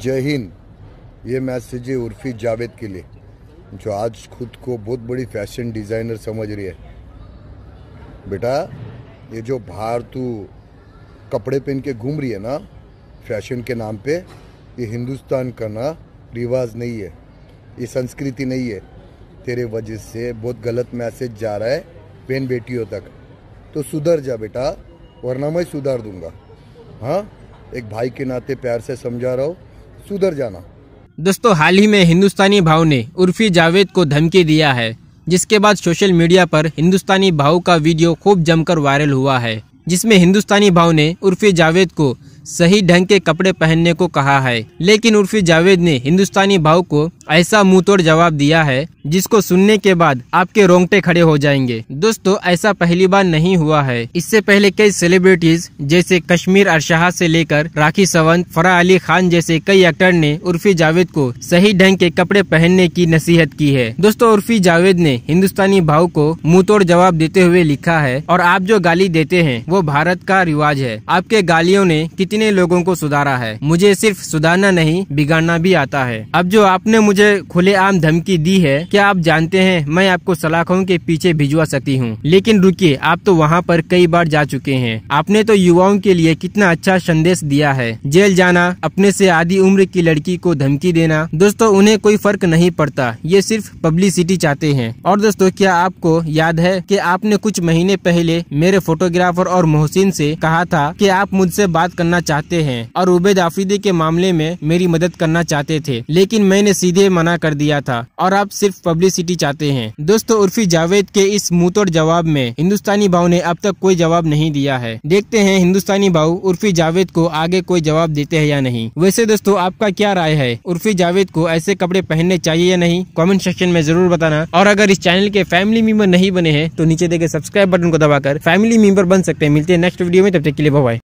जय हिंद ये मैसेज है उर्फी जावेद के लिए जो आज खुद को बहुत बड़ी फैशन डिज़ाइनर समझ रही है बेटा ये जो बाहर तू कपड़े पहन के घूम रही है ना फैशन के नाम पे ये हिंदुस्तान का ना रिवाज नहीं है ये संस्कृति नहीं है तेरे वजह से बहुत गलत मैसेज जा रहा है बहन बेटियों तक तो सुधर जा बेटा वरना मैं सुधार दूंगा हाँ एक भाई के नाते प्यार से समझा रहा हूँ सुधर जाना दोस्तों हाल ही में हिंदुस्तानी भाव ने उर्फी जावेद को धमकी दिया है जिसके बाद सोशल मीडिया पर हिंदुस्तानी भाव का वीडियो खूब जमकर वायरल हुआ है जिसमें हिंदुस्तानी भाव ने उर्फी जावेद को सही ढंग के कपड़े पहनने को कहा है लेकिन उर्फी जावेद ने हिंदुस्तानी भाव को ऐसा तोड़ जवाब दिया है जिसको सुनने के बाद आपके रोंगटे खड़े हो जाएंगे दोस्तों ऐसा पहली बार नहीं हुआ है इससे पहले कई सेलिब्रिटीज जैसे कश्मीर अरशाह से लेकर राखी सवंत फरा अली खान जैसे कई एक्टर ने उर्फी जावेद को सही ढंग के कपड़े पहनने की नसीहत की है दोस्तों उर्फी जावेद ने हिंदुस्तानी भाव को तोड़ जवाब देते हुए लिखा है और आप जो गाली देते हैं वो भारत का रिवाज है आपके गालियों ने कितनी इसी लोगों को सुधारा है मुझे सिर्फ सुधारना नहीं बिगाड़ना भी आता है अब जो आपने मुझे आम धमकी दी है क्या आप जानते हैं मैं आपको सलाखों के पीछे भिजवा सकती हूँ लेकिन रुकिए आप तो वहाँ पर कई बार जा चुके हैं आपने तो युवाओं के लिए कितना अच्छा संदेश दिया है जेल जाना अपने से आधी उम्र की लड़की को धमकी देना दोस्तों उन्हें कोई फर्क नहीं पड़ता ये सिर्फ पब्लिसिटी चाहते हैं और दोस्तों क्या आपको याद है कि आपने कुछ महीने पहले मेरे फोटोग्राफर और मोहसिन से कहा था कि आप मुझसे बात करना चाहते हैं और उबैद आफरीदी के मामले में मेरी मदद करना चाहते थे लेकिन मैंने सीधे मना कर दिया था और आप सिर्फ पब्लिसिटी चाहते हैं दोस्तों उर्फी जावेद के इस मुंहतोड़ जवाब में हिंदुस्तानी भाव ने अब तक कोई जवाब नहीं दिया है देखते हैं हिंदुस्तानी भाव उर्फी जावेद को आगे कोई जवाब देते हैं या नहीं वैसे दोस्तों आपका क्या राय है उर्फी जावेद को ऐसे कपड़े पहनने चाहिए या नहीं कॉमेंट सेक्शन में जरूर बताना और अगर इस चैनल के फैमिली मेंबर नहीं बने हैं तो नीचे देखे सब्सक्राइब बटन को दबाकर फैमिली मेंबर बन सकते हैं मिलते हैं नेक्स्ट वीडियो में तब तक के लिए बाय